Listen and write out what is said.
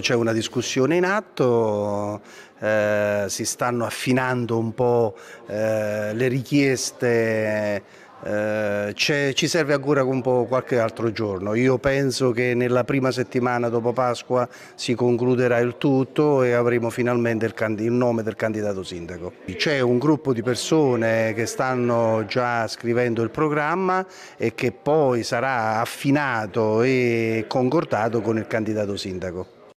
c'è una discussione in atto, eh, si stanno affinando un po' eh, le richieste, eh, ci serve ancora un po' qualche altro giorno. Io penso che nella prima settimana dopo Pasqua si concluderà il tutto e avremo finalmente il, il nome del candidato sindaco. C'è un gruppo di persone che stanno già scrivendo il programma e che poi sarà affinato e concordato con il candidato sindaco.